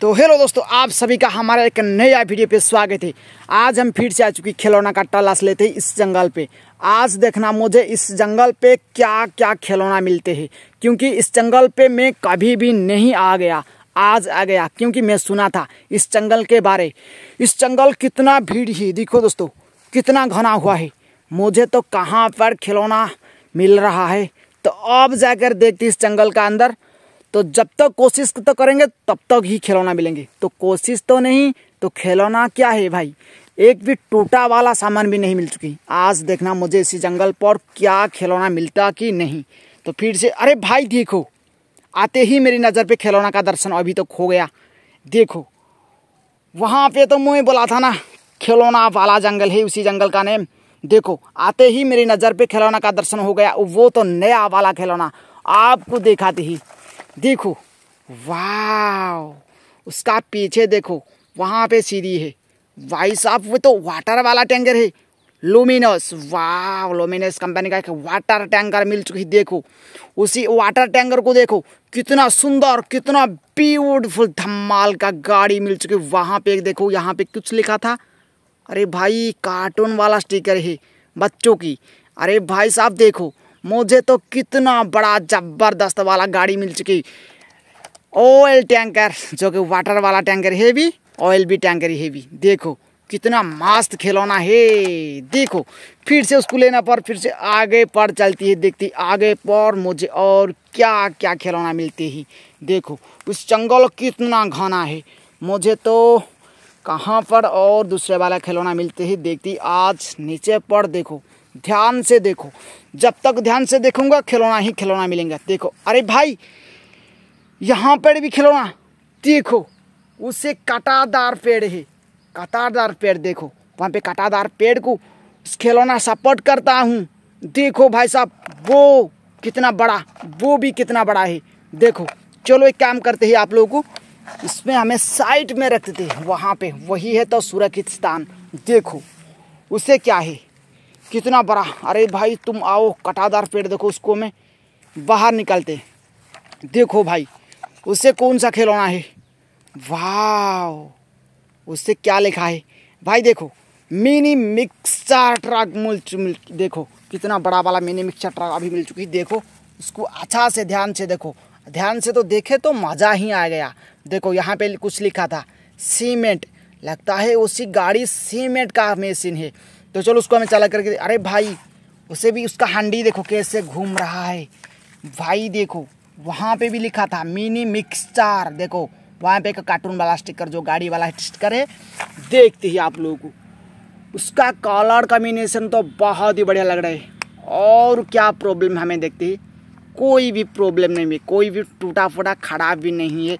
तो हेलो दोस्तों आप सभी का हमारा एक नया वीडियो पे स्वागत है आज हम फिर से आ चुके खिलौना का तलाश लेते हैं इस जंगल पे आज देखना मुझे इस जंगल पे क्या क्या खिलौना मिलते हैं क्योंकि इस जंगल पे मैं कभी भी नहीं आ गया आज आ गया क्योंकि मैं सुना था इस जंगल के बारे इस जंगल कितना भीड़ है देखो दोस्तों कितना घना हुआ है मुझे तो कहाँ पर खिलौना मिल रहा है तो अब जाकर देखते इस जंगल का अंदर तो जब तक कोशिश तो करेंगे तब तक ही खिलौना मिलेंगे तो कोशिश तो नहीं तो खिलौना क्या है भाई एक भी टूटा वाला सामान भी नहीं मिल चुकी आज देखना मुझे इसी जंगल पर क्या खिलौना मिलता कि नहीं तो फिर से अरे भाई देखो आते ही मेरी नज़र पे खिलौना का दर्शन अभी तक तो हो गया देखो वहाँ पे तो मुँह बोला था ना खिलौना वाला जंगल है उसी जंगल का नेम देखो आते ही मेरी नज़र पे खिलौना का दर्शन हो गया वो तो नया वाला खिलौना आपको देखाते ही देखो वाह उसका पीछे देखो वहाँ पे सीढ़ी है भाई साहब वो तो वाटर वाला टैंकर है लुमिनस वाह लुमिनस कंपनी का एक वाटर टैंकर मिल चुकी देखो उसी वाटर टैंकर को देखो कितना सुंदर कितना ब्यूटीफुल धमाल का गाड़ी मिल चुकी वहाँ पे देखो यहाँ पे कुछ लिखा था अरे भाई कार्टून वाला स्टिकर है बच्चों की अरे भाई साहब देखो मुझे तो कितना बड़ा ज़बरदस्त वाला गाड़ी मिल चुकी ऑयल टैंकर जो कि वाटर वाला टैंकर भी ऑयल भी टैंकर भी देखो कितना मस्त खिलौना है देखो फिर से उसको लेना पर फिर से आगे पर चलती है देखती आगे पर मुझे और क्या क्या खिलौना मिलते ही देखो उस जंगल कितना घना है मुझे तो कहाँ पर और दूसरे वाला खिलौना मिलते ही देखती आज नीचे पर देखो ध्यान से देखो जब तक ध्यान से देखूंगा खिलौना ही खिलौना मिलेंगे देखो अरे भाई यहाँ पेड़ भी खिलौना देखो उसे काटादार पेड़ है काटादार पेड़ देखो वहाँ पे काटादार पेड़ को खिलौना सपोर्ट करता हूँ देखो भाई साहब वो कितना बड़ा वो भी कितना बड़ा है देखो चलो एक काम करते हैं आप लोगों को इसमें हमें साइड में रखते थे वहाँ पे वही है तो सुरक्षित स्थान देखो उसे क्या है कितना बड़ा अरे भाई तुम आओ कटादार पेड़ देखो उसको में बाहर निकलते देखो भाई उससे कौन सा खिलौना है वाह उससे क्या लिखा है भाई देखो मिनी मिक्सर ट्रक मिल देखो कितना बड़ा वाला मिनी मिक्सर ट्रक अभी मिल चुकी देखो उसको अच्छा से ध्यान से देखो ध्यान से तो देखे तो मज़ा ही आ गया देखो यहाँ पे कुछ लिखा था सीमेंट लगता है उसी गाड़ी सीमेंट का मशीन है तो चलो उसको हमें चला करके अरे भाई उसे भी उसका हंडी देखो कैसे घूम रहा है भाई देखो वहाँ पे भी लिखा था मिनी मिक्सचार देखो वहाँ पे एक कार्टून वाला स्टिकर जो गाड़ी वाला स्टिकर है देखते ही आप लोगों को उसका कलर कम्बिनेशन तो बहुत ही बढ़िया लग रहा है और क्या प्रॉब्लम हमें देखते ही कोई भी प्रॉब्लम नहीं है कोई भी टूटा फूटा खराब भी नहीं है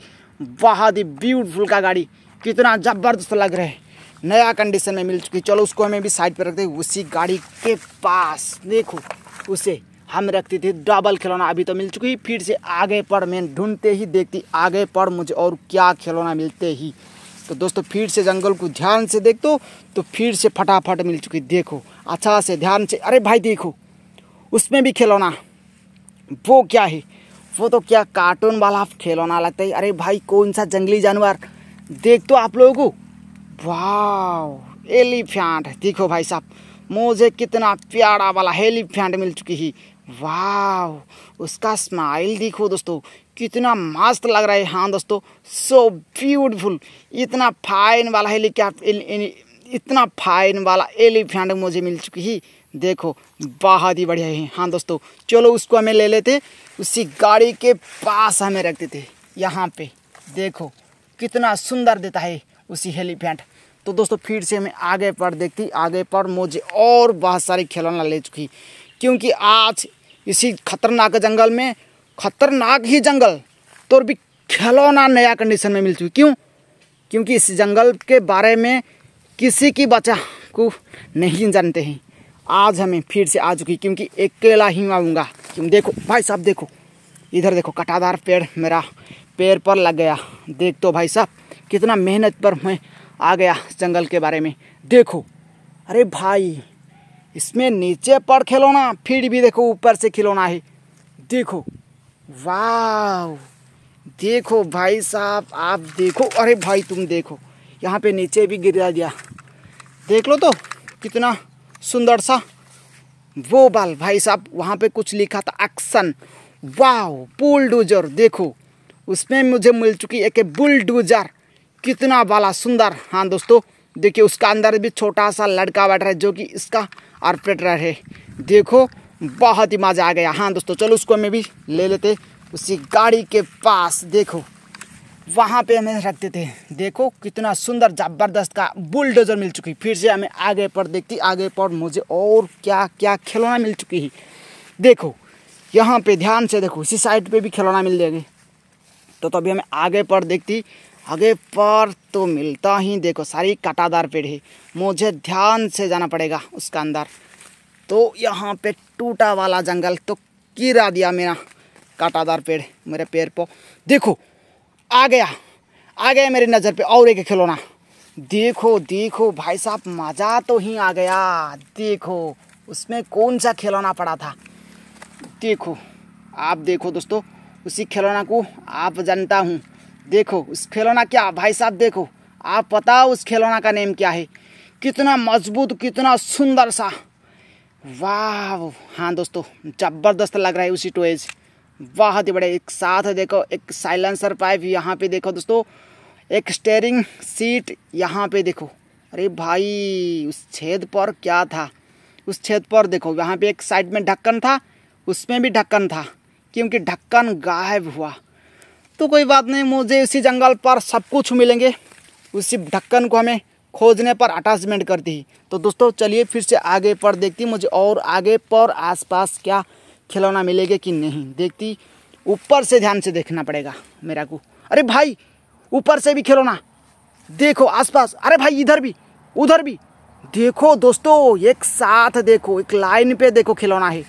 बहुत ही ब्यूटीफुल का गाड़ी कितना ज़बरदस्त लग रहा है नया कंडीशन में मिल चुकी चलो उसको हमें भी साइड पर रखते उसी गाड़ी के पास देखो उसे हम रखते थे डबल खिलौना अभी तो मिल चुकी है फिर से आगे पर मैं ढूंढते ही देखती आगे पर मुझे और क्या खिलौना मिलते ही तो दोस्तों फिर से जंगल को ध्यान से देख दो तो फिर से फटाफट मिल चुकी देखो अच्छा से ध्यान से अरे भाई देखो उसमें भी खिलौना वो क्या है वो तो क्या कार्टून वाला खिलौना लगता है अरे भाई कौन सा जंगली जानवर देख तो आप लोगों को वाह एलिफेंट देखो भाई साहब मुझे कितना प्यारा वाला एलिफेंट मिल चुकी है वाह उसका स्माइल देखो दोस्तों कितना मस्त लग रहा है हाँ दोस्तों सो ब्यूटीफुल इतना फाइन वाला हेली इतना फाइन वाला एलिफेंट मुझे मिल चुकी है देखो बहुत ही बढ़िया है हाँ दोस्तों चलो उसको हमें ले लेते उसी गाड़ी के पास हमें रख देते यहाँ पे देखो कितना सुंदर देता है उसी हेलीपैड तो दोस्तों फिर से हमें आगे पर देखती आगे पर मुझे और बहुत सारी खिलौना ले चुकी क्योंकि आज इसी खतरनाक जंगल में खतरनाक ही जंगल तो भी खिलौना नया कंडीशन में मिल चुकी क्यों क्योंकि इस जंगल के बारे में किसी की बचा को नहीं जानते हैं आज हमें फिर से आ चुकी क्योंकि अकेला ही आऊँगा क्यों देखो भाई साहब देखो इधर देखो कटादार पेड़ मेरा पेड़ पर लग गया देख तो भाई साहब कितना मेहनत पर मैं आ गया जंगल के बारे में देखो अरे भाई इसमें नीचे पर खिलौना फिर भी देखो ऊपर से खिलौना है देखो वाह देखो भाई साहब आप देखो अरे भाई तुम देखो यहाँ पे नीचे भी गिरा दिया देख लो तो कितना सुंदर सा वो बाल भाई साहब वहाँ पे कुछ लिखा था एक्शन वाह बुलडोजर देखो उसमें मुझे मिल चुकी एक बुलडोजर कितना वाला सुंदर हाँ दोस्तों देखिए उसका अंदर भी छोटा सा लड़का बैठ रहा है जो कि इसका आर्परेटर है देखो बहुत ही मज़ा आ गया हाँ दोस्तों चलो उसको हमें भी ले लेते उसी गाड़ी के पास देखो वहाँ पे हमें रख देते हैं देखो कितना सुंदर ज़बरदस्त का बुलडोजर मिल चुकी फिर से हमें आगे पर देखती आगे पर मुझे और क्या क्या खिलौना मिल चुकी है देखो यहाँ पे ध्यान से देखो इसी साइड पे भी खिलौना मिल जाएंगे तो तभी हमें आगे पर देखती आगे पर तो मिलता ही देखो सारी काटादार पेड़ है मुझे ध्यान से जाना पड़ेगा उसका अंदर तो यहाँ पे टूटा वाला जंगल तो गिरा दिया मेरा काटादार पेड़ मेरे पेड़ पर देखो आ गया आ गया मेरी नज़र पे और एक खिलौना देखो देखो भाई साहब मज़ा तो ही आ गया देखो उसमें कौन सा खिलौना पड़ा था देखो आप देखो दोस्तों उसी खिलौना को आप जानता हूँ देखो उस खिलौना क्या भाई साहब देखो आप पता उस खिलौना का नेम क्या है कितना मजबूत कितना सुंदर सा वाह हाँ दोस्तों ज़बरदस्त लग रहा है उसी टॉयज बहुत ही बड़े एक साथ देखो एक साइलेंसर पाइप यहाँ पे देखो दोस्तों एक स्टेयरिंग सीट यहाँ पे देखो अरे भाई उस छेद पर क्या था उस छेद पर देखो यहाँ पे एक साइड में ढक्कन था उसमें भी ढक्कन था क्योंकि ढक्कन गायब हुआ तो कोई बात नहीं मुझे उसी जंगल पर सब कुछ मिलेंगे उसी ढक्कन को हमें खोजने पर अटैचमेंट करती है तो दोस्तों चलिए फिर से आगे पर देखती मुझे और आगे पर आसपास क्या खिलौना मिलेगा कि नहीं देखती ऊपर से ध्यान से देखना पड़ेगा मेरा को अरे भाई ऊपर से भी खिलौना देखो आसपास अरे भाई इधर भी उधर भी देखो दोस्तों एक साथ देखो एक लाइन पे देखो खिलौना है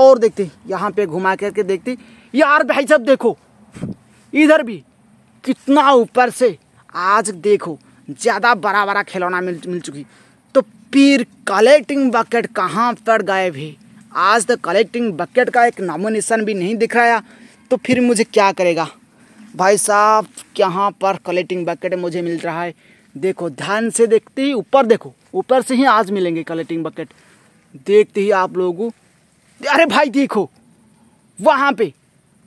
और देखती यहाँ पे घुमा करके देखती यार भाई सब देखो इधर भी कितना ऊपर से आज देखो ज़्यादा बड़ा बड़ा खिलौना मिल मिल चुकी तो पीर कलेक्टिंग बकेट कहाँ पर गए भी आज तो कलेक्टिंग बकेट का एक नामोनिशन भी नहीं दिख रहा तो फिर मुझे क्या करेगा भाई साहब कहाँ पर कलेक्टिंग बकेट मुझे मिल रहा है देखो ध्यान से देखते ही ऊपर देखो ऊपर से ही आज मिलेंगे कलेक्टिंग बकेट देखते ही आप लोगों अरे भाई देखो वहाँ पे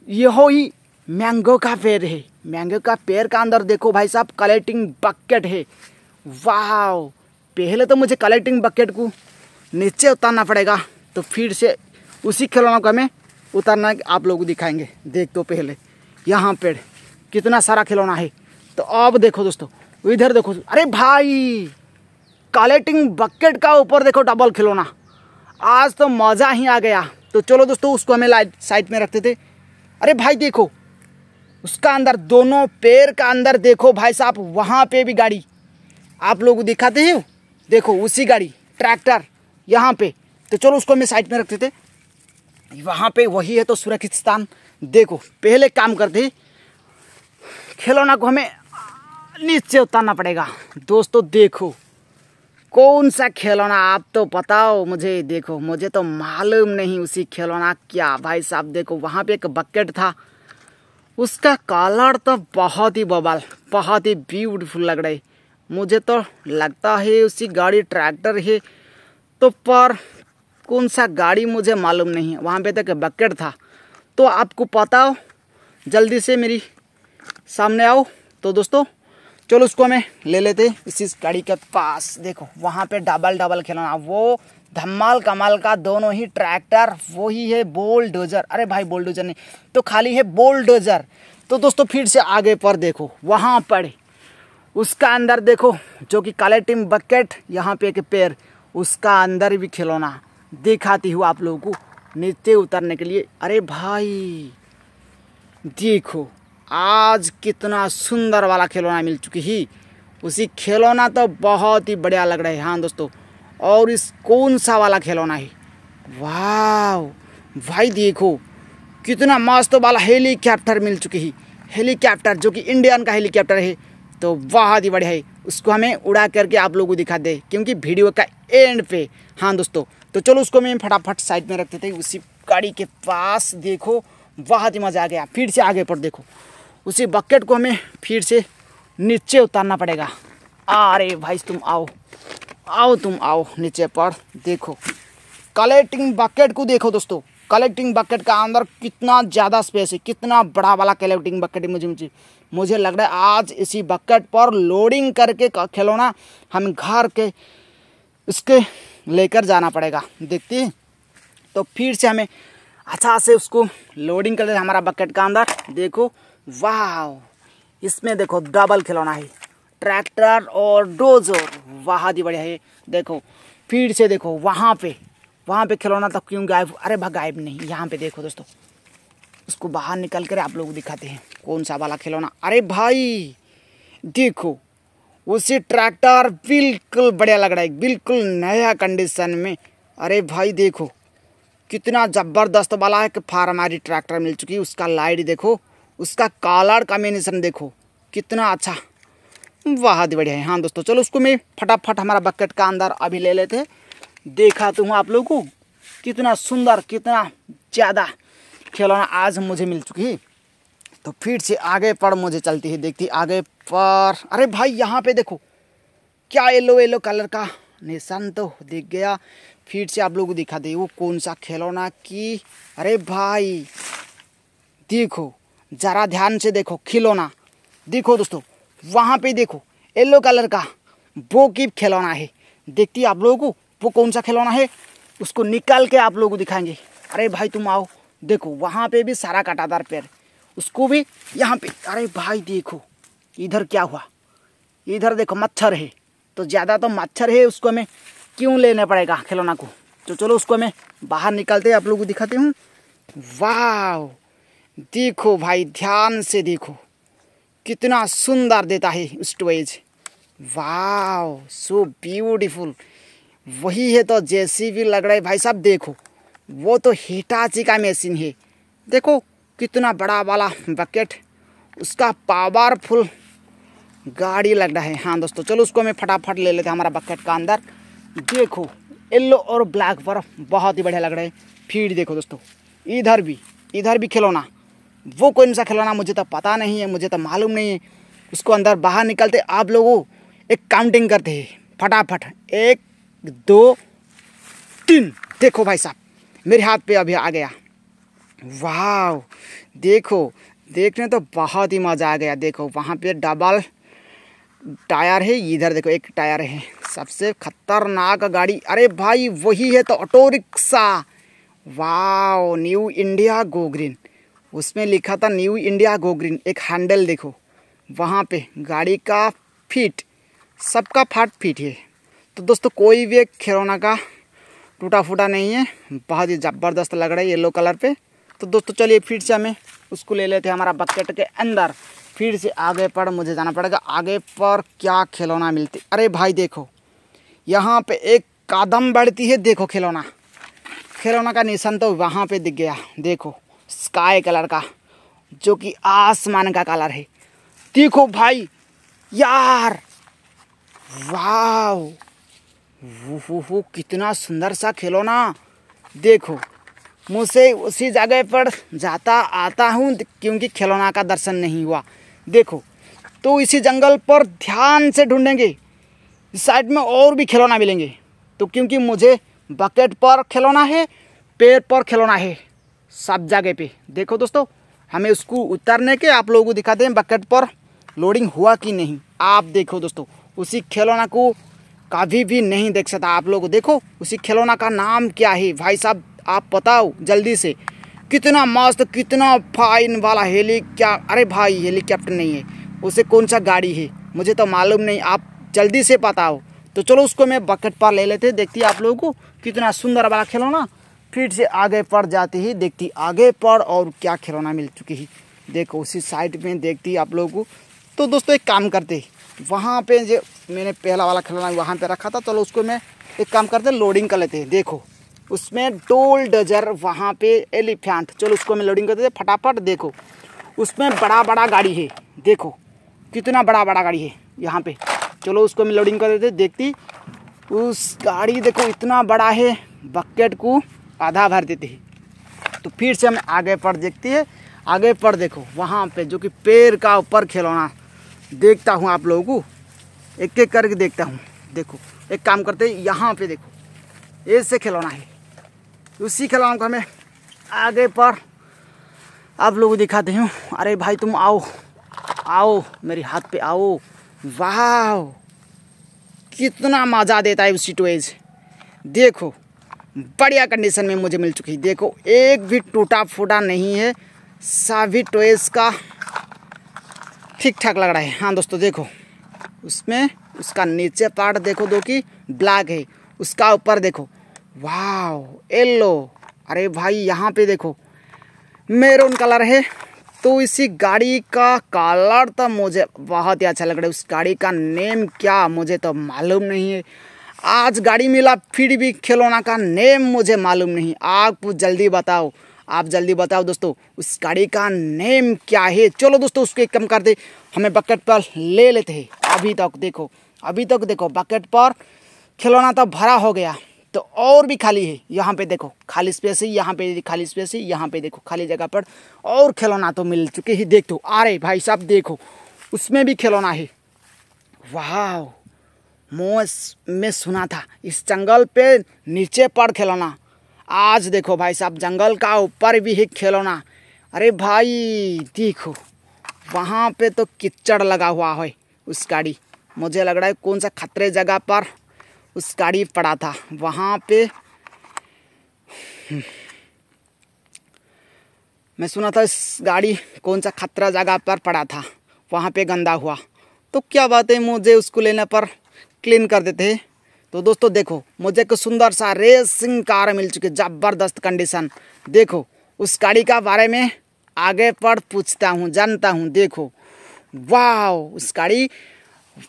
यह हो ही मैंगो का पेड़ है मैंगो का पेड़ का अंदर देखो भाई साहब कलेक्टिंग बकेट है वाह पहले तो मुझे कलेक्टिंग बकेट को नीचे उतारना पड़ेगा तो फिर से उसी खिलौनों का मैं उतारना आप लोग दिखाएंगे देख दो पहले यहाँ पेड़ कितना सारा खिलौना है तो अब देखो दोस्तों इधर देखो अरे भाई कलेक्टिंग बकेट का ऊपर देखो डबल खिलौना आज तो मज़ा ही आ गया तो चलो दोस्तों उसको हमें लाइट साइड में रखते थे अरे भाई देखो उसका अंदर दोनों पैर का अंदर देखो भाई साहब वहाँ पे भी गाड़ी आप लोग दिखाते हैं देखो उसी गाड़ी ट्रैक्टर यहाँ पे तो चलो उसको मैं साइड में रखते थे वहाँ पे वही है तो सुरक्षित स्थान देखो पहले काम करते खिलौना को हमें नीचे उतारना पड़ेगा दोस्तों देखो कौन सा खिलौना आप तो बताओ मुझे देखो मुझे तो मालूम नहीं उसी खिलौना क्या भाई साहब देखो वहाँ पे एक बकेट था उसका कलर तो बहुत ही बवाल बहुत ही ब्यूटीफुल लग रहा है मुझे तो लगता है उसी गाड़ी ट्रैक्टर है तो पर कौन सा गाड़ी मुझे मालूम नहीं है वहाँ पे तक तो बकेट था तो आपको पता हो जल्दी से मेरी सामने आओ तो दोस्तों चलो उसको हमें ले लेते इसी गाड़ी के पास देखो वहाँ पे डबल डबल खेलना वो धमाल कमाल का दोनों ही ट्रैक्टर वो ही है बोलडोजर अरे भाई बोलडोजर नहीं तो खाली है बोलडोजर तो दोस्तों फिर से आगे पर देखो वहाँ पर उसका अंदर देखो जो कि काले टीम बकेट यहाँ पे एक पैर उसका अंदर भी खिलौना दिखाती हूँ आप लोगों को नीचे उतरने के लिए अरे भाई देखो आज कितना सुंदर वाला खिलौना मिल चुकी ही उसी खिलौना तो बहुत ही बढ़िया लग रहा है हाँ दोस्तों और इस कौन सा वाला खिलौना है वाह भाई देखो कितना मस्त वाला हेलीकॉप्टर मिल चुकी है हेलीकॉप्टर जो कि इंडियन का हेलीकॉप्टर है तो बहुत ही बढ़िया है उसको हमें उड़ा करके आप लोगों को दिखा दे क्योंकि वीडियो का एंड पे हाँ दोस्तों तो चलो उसको मैं फटाफट साइड में रखते थे उसी गाड़ी के पास देखो बहुत ही मज़ा आ गया फिर से आगे पर देखो उसी बकेट को हमें फिर से नीचे उतारना पड़ेगा अरे भाई तुम आओ आओ तुम आओ नीचे पर देखो कलेक्टिंग बकेट को देखो दोस्तों कलेक्टिंग बकेट का अंदर कितना ज़्यादा स्पेस है कितना बड़ा वाला कलेक्टिंग बकेट है मुझे मुझे मुझे लग रहा है आज इसी बकेट पर लोडिंग करके खिलौना हम घर के इसके लेकर जाना पड़ेगा देखती तो फिर से हमें अच्छा से उसको लोडिंग कर दे हमारा बकेट का अंदर देखो वाह इसमें देखो डबल खिलौना है ट्रैक्टर और डोजर वाह दी बढ़िया है देखो फीड से देखो वहाँ पे वहाँ पे खिलौना तो क्यों गायब अरे भाग गायब नहीं यहाँ पे देखो दोस्तों उसको बाहर निकल कर आप लोग दिखाते हैं कौन सा वाला खिलौना अरे भाई देखो उसे ट्रैक्टर बिल्कुल बढ़िया लग रहा है बिल्कुल नया कंडीशन में अरे भाई देखो कितना ज़बरदस्त वाला है कि फार हमारी ट्रैक्टर मिल चुकी है उसका लाइट देखो उसका कलर कम्बिनेशन देखो कितना अच्छा वाह बढ़िया है हाँ दोस्तों चलो उसको मैं फटाफट हमारा बकेट का अंदर अभी ले लेते हैं तो हूँ आप लोग को कितना सुंदर कितना ज़्यादा खिलौना आज मुझे मिल चुकी है तो फिर से आगे पर मुझे चलती है देखती आगे पर अरे भाई यहाँ पे देखो क्या येलो येलो कलर का निशान तो दिख गया फिर से आप लोग को दिखा दे वो कौन सा खिलौना की अरे भाई देखो ज़रा ध्यान से देखो खिलौना देखो दोस्तों वहाँ पे देखो येलो कलर का वो की खिलौना है देखती आप लोगों को वो कौन सा खिलौना है उसको निकाल के आप लोगों को दिखाएंगे अरे भाई तुम आओ देखो वहाँ पे भी सारा काटादार पेड़ उसको भी यहाँ पे अरे भाई देखो इधर क्या हुआ इधर देखो मच्छर है तो ज़्यादा तो मच्छर है उसको हमें क्यों लेना पड़ेगा खिलौना को तो चलो उसको हमें बाहर निकालते आप लोगों को दिखाते हूँ वाह देखो भाई ध्यान से देखो कितना सुंदर देता है स्टोरेज वाह सो ब्यूटीफुल वही है तो जैसी भी लग रहा है भाई साहब देखो वो तो हिटाची का मशीन है देखो कितना बड़ा वाला बकेट उसका पावरफुल गाड़ी लग रहा है हाँ दोस्तों चलो उसको मैं फटाफट ले लेते हैं हमारा बकेट का अंदर देखो येल्लो और ब्लैक पर बहुत ही बढ़िया लग रहा है फिर देखो दोस्तों इधर भी इधर भी खिलौना वो कौन सा खिलौना मुझे तो पता नहीं है मुझे तो मालूम नहीं है उसको अंदर बाहर निकलते आप लोगों एक काउंटिंग करते हैं फटाफट एक दो तीन देखो भाई साहब मेरे हाथ पे अभी आ गया वाह देखो देखने तो बहुत ही मज़ा आ गया देखो वहाँ पे डबल टायर है इधर देखो एक टायर है सबसे खतरनाक गाड़ी अरे भाई वही है तो ऑटो रिक्शा वाह न्यू इंडिया गो ग्रीन उसमें लिखा था न्यू इंडिया गो ग्रीन एक हैंडल देखो वहाँ पे गाड़ी का फिट सबका फाट फिट है तो दोस्तों कोई भी एक खिलौना का टूटा फूटा नहीं है बहुत ही ज़बरदस्त लग रहा है येलो कलर पे तो दोस्तों चलिए फिर से हमें उसको ले लेते हैं हमारा बकेट के अंदर फिर से आगे पर मुझे जाना पड़ेगा आगे पर क्या खिलौना मिलती अरे भाई देखो यहाँ पे एक कदम बढ़ती है देखो खिलौना खिलौना का निशान तो वहाँ पे दिख गया देखो स्काई कलर का जो कि आसमान का कलर है देखो भाई यार वाओ वो कितना सुंदर सा खिलौना देखो मुझसे उसी जगह पर जाता आता हूँ क्योंकि खिलौना का दर्शन नहीं हुआ देखो तो इसी जंगल पर ध्यान से ढूंढेंगे इस साइड में और भी खिलौना मिलेंगे तो क्योंकि मुझे बकेट पर खिलौना है पेड़ पर खिलौना है सब जगह पे देखो दोस्तों हमें उसको उतरने के आप लोगों को दिखाते हैं बकेट पर लोडिंग हुआ कि नहीं आप देखो दोस्तों उसी खिलौना को कभी भी नहीं देख सकता आप लोग देखो उसी खिलौना का नाम क्या है भाई साहब आप बताओ जल्दी से कितना मस्त कितना फाइन वाला हेली क्या अरे भाई हेलीकॉप्टर नहीं है उसे कौन सा गाड़ी है मुझे तो मालूम नहीं आप जल्दी से बताओ तो चलो उसको मैं बकेट पर ले लेते देखती आप लोगों को कितना सुंदर वाला खिलौना फिर से आगे पर जाती ही देखती आगे पढ़ और क्या खिलौना मिल चुकी है देखो उसी साइड में देखती आप लोगों को तो दोस्तों एक काम करते वहाँ पे जो मैंने पहला वाला खिलौना वहाँ पे रखा था चलो उसको मैं एक काम करते लोडिंग कर लेते हैं देखो उसमें डोल डजर वहाँ पे एलिफेंट चलो उसको मैं लोडिंग कर देते फटाफट देखो उसमें बड़ा बड़ा गाड़ी है देखो कितना बड़ा बड़ा गाड़ी है यहाँ पे चलो उसको मैं लोडिंग कर देते देखती उस गाड़ी देखो इतना बड़ा है बकेट को आधा भर देती है तो फिर से हम आगे पर देखती है आगे पर देखो वहाँ पे जो कि पेड़ का ऊपर खिलौना देखता हूँ आप लोगों को एक एक करके देखता हूँ देखो एक काम करते यहाँ पे देखो ऐसे खिलौना है उसी खिलौना को हमें आगे पर आप लोगों को दिखाते हूँ अरे भाई तुम आओ आओ मेरे हाथ पे आओ वाह कितना मज़ा देता है उस टोएज देखो बढ़िया कंडीशन में मुझे मिल चुकी है देखो एक भी टूटा फूटा नहीं है सभी टॉयस का ठीक ठाक लग रहा है हाँ दोस्तों देखो उसमें उसका नीचे पार्ट देखो दो कि ब्लैक है उसका ऊपर देखो वाह येल्लो अरे भाई यहाँ पे देखो मेरून कलर है तो इसी गाड़ी का कलर तो मुझे बहुत ही अच्छा लग रहा है उस गाड़ी का नेम क्या मुझे तो मालूम नहीं है आज गाड़ी मिला फिर भी खिलौना का नेम मुझे मालूम नहीं आप जल्दी बताओ आप जल्दी बताओ दोस्तों उस गाड़ी का नेम क्या है चलो दोस्तों उसको एक कम कर दे हमें बकेट पर ले लेते हैं अभी तक देखो अभी तक देखो बकेट पर खिलौना तो भरा हो गया तो और भी खाली है यहाँ पे देखो खाली स्पेस है यहाँ पे खाली स्पेस है यहाँ पे देखो खाली जगह पर और खिलौना तो मिल चुके ही देख दो तो, अरे भाई साहब देखो उसमें भी खिलौना है वाह मोस में सुना था इस जंगल पे नीचे पड़ खिलौना आज देखो भाई साहब जंगल का ऊपर भी है खिलौना अरे भाई देखो वहाँ पे तो किचड़ लगा हुआ है उस गाड़ी मुझे लग रहा है कौन सा खतरे जगह पर उस गाड़ी पड़ा था वहाँ पे हम्म। मैं सुना था इस गाड़ी कौन सा खतरा जगह पर पड़ा था वहाँ पे गंदा हुआ तो क्या बात है मुझे उसको लेने पर क्लीन कर देते हैं तो दोस्तों देखो मुझे एक सुंदर सा रेसिंग कार मिल चुकी है ज़बरदस्त कंडीशन देखो उस गाड़ी का बारे में आगे पर पूछता हूँ जानता हूँ देखो वाह उस गाड़ी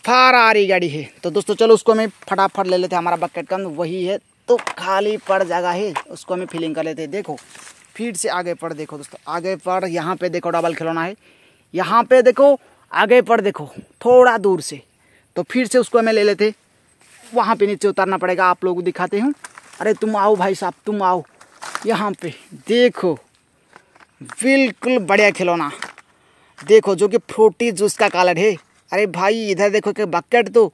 आ रही गाड़ी है तो दोस्तों चलो उसको हमें फटाफट ले लेते हैं हमारा बकेट कम वही है तो खाली पड़ जगह है उसको हमें फिलिंग कर लेते हैं देखो फिर से आगे पर देखो दोस्तों आगे पर यहाँ पे देखो डबल खिलौना है यहाँ पे देखो आगे पर देखो थोड़ा दूर से तो फिर से उसको हमें ले लेते वहाँ पे नीचे उतारना पड़ेगा आप लोगों को दिखाते हूँ अरे तुम आओ भाई साहब तुम आओ यहाँ पे देखो बिल्कुल बढ़िया खिलौना देखो जो कि फ्रूटी जूस का कलर है अरे भाई इधर देखो कि बकेट तो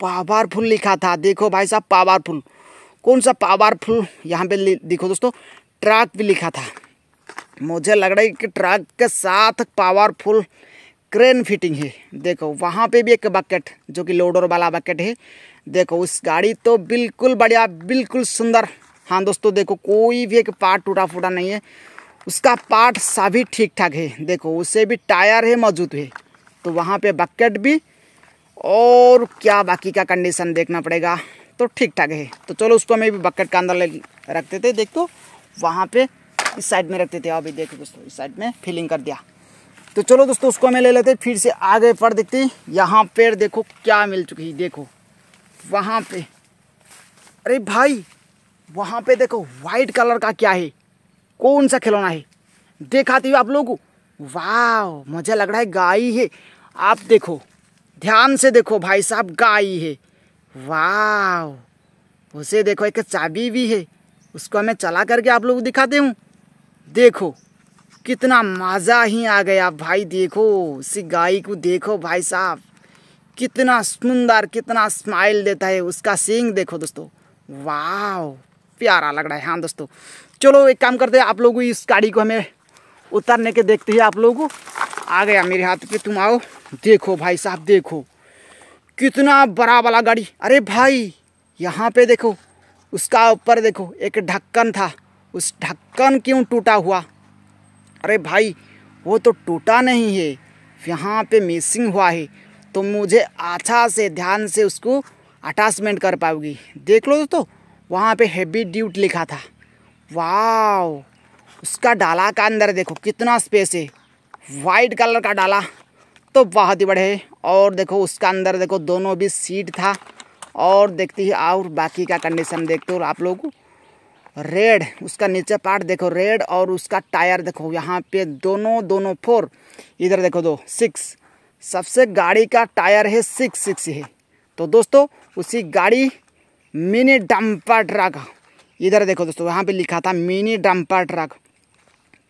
पावरफुल लिखा था देखो भाई साहब पावरफुल कौन सा पावरफुल यहाँ पे देखो दोस्तों ट्रक भी लिखा था मुझे लग रहा है कि ट्रक के साथ पावरफुल क्रेन फिटिंग है देखो वहाँ पे भी एक बकेट जो कि लोडर वाला बकेट है देखो उस गाड़ी तो बिल्कुल बढ़िया बिल्कुल सुंदर हाँ दोस्तों देखो कोई भी एक पार्ट टूटा फूटा नहीं है उसका पार्ट सभी ठीक ठाक है देखो उसे भी टायर है मौजूद है तो वहाँ पे बकेट भी और क्या बाकी का कंडीशन देखना पड़ेगा तो ठीक ठाक है तो चलो उसको हमें भी बकेट का अंदर ले रखते थे देखो वहाँ पे इस साइड में रखते थे अभी देखो दोस्तों इस साइड में फिलिंग कर दिया तो चलो दोस्तों उसको हमें ले लेते फिर से आगे पर देखते हैं यहाँ पेड़ देखो क्या मिल चुकी है देखो वहाँ पे अरे भाई वहाँ पे देखो वाइट कलर का क्या है कौन सा खिलौना है देखाती हूँ आप लोगों वाह मुझे लग रहा है गाय है आप देखो ध्यान से देखो भाई साहब गाय है वाह उसे देखो एक चाबी भी है उसको हमें चला करके आप लोग दिखाते हूँ देखो कितना मज़ा ही आ गया भाई देखो उसी गाय को देखो भाई साहब कितना सुंदर कितना स्माइल देता है उसका सींग देखो दोस्तों वाह प्यारा लग रहा है हाँ दोस्तों चलो एक काम करते हैं आप लोग इस गाड़ी को हमें उतारने के देखते हैं आप लोगों आ गया मेरे हाथ पे तुम आओ देखो भाई साहब देखो कितना बड़ा वाला गाड़ी अरे भाई यहाँ पे देखो उसका ऊपर देखो एक ढक्कन था उस ढक्कन क्यों टूटा हुआ अरे भाई वो तो टूटा नहीं है यहाँ पे मिसिंग हुआ है तो मुझे अच्छा से ध्यान से उसको अटैचमेंट कर पाओगी देख लो दोस्तों वहाँ पे हैवी ड्यूट लिखा था वाह उसका डाला का अंदर देखो कितना स्पेस है वाइट कलर का डाला तो बहुत ही बड़े है और देखो उसका अंदर देखो दोनों भी सीट था और देखती है और बाकी का कंडीशन देखते हो आप लोगों को रेड उसका नीचे पार्ट देखो रेड और उसका टायर देखो यहाँ पे दोनों दोनों फोर इधर देखो दो सिक्स सबसे गाड़ी का टायर है सिक्स सिक्स है तो दोस्तों उसी गाड़ी मिनी डम्पर ट्रक इधर देखो दोस्तों यहाँ पे लिखा था मिनी डम्पर ट्रक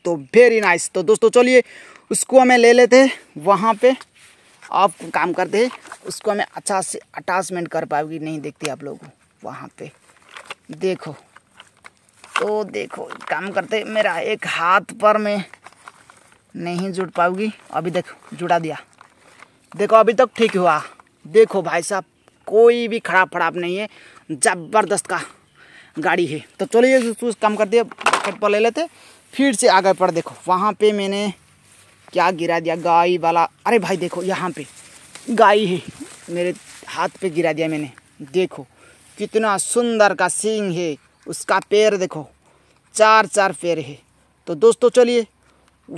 तो वेरी नाइस तो दोस्तों चलिए उसको हमें ले लेते हैं वहाँ पे आप काम करते हैं उसको हमें अच्छा से अटैचमेंट कर पाओगी नहीं देखती आप लोग वहाँ पे देखो तो देखो काम करते मेरा एक हाथ पर मैं नहीं जुट पाऊंगी अभी देखो जुड़ा दिया देखो अभी तक ठीक हुआ देखो भाई साहब कोई भी खराब खराब नहीं है ज़बरदस्त का गाड़ी है तो चलिए काम करते कट पर ले लेते फिर से आगे पर देखो वहाँ पे मैंने क्या गिरा दिया गाय वाला अरे भाई देखो यहाँ पे गाय है मेरे हाथ पे गिरा दिया मैंने देखो कितना सुंदर का सींग है उसका पैर देखो चार चार पैर है तो दोस्तों चलिए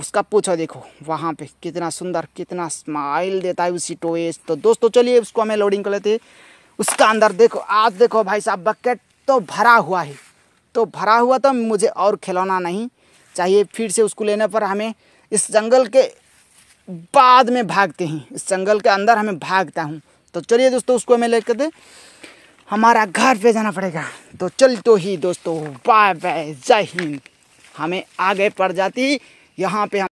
उसका पूछो देखो वहाँ पे कितना सुंदर कितना स्माइल देता है उसी टोएस तो दोस्तों चलिए उसको हमें लोडिंग कर लेते हैं उसका अंदर देखो आज देखो भाई साहब बकेट तो भरा हुआ है तो भरा हुआ तो मुझे और खिलौना नहीं चाहिए फिर से उसको लेने पर हमें इस जंगल के बाद में भागते हैं इस जंगल के अंदर हमें भागता हूँ तो चलिए दोस्तों उसको हमें लेकर दे हमारा घर पे जाना पड़ेगा तो चल तो ही दोस्तों बाय बाय जय हिंद हमें आगे पड़ जाती यहाँ पे हम